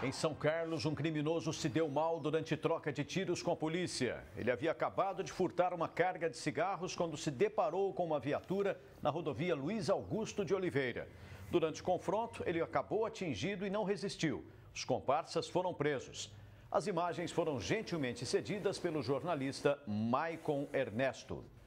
Em São Carlos, um criminoso se deu mal durante troca de tiros com a polícia. Ele havia acabado de furtar uma carga de cigarros quando se deparou com uma viatura na rodovia Luiz Augusto de Oliveira. Durante o confronto, ele acabou atingido e não resistiu. Os comparsas foram presos. As imagens foram gentilmente cedidas pelo jornalista Maicon Ernesto.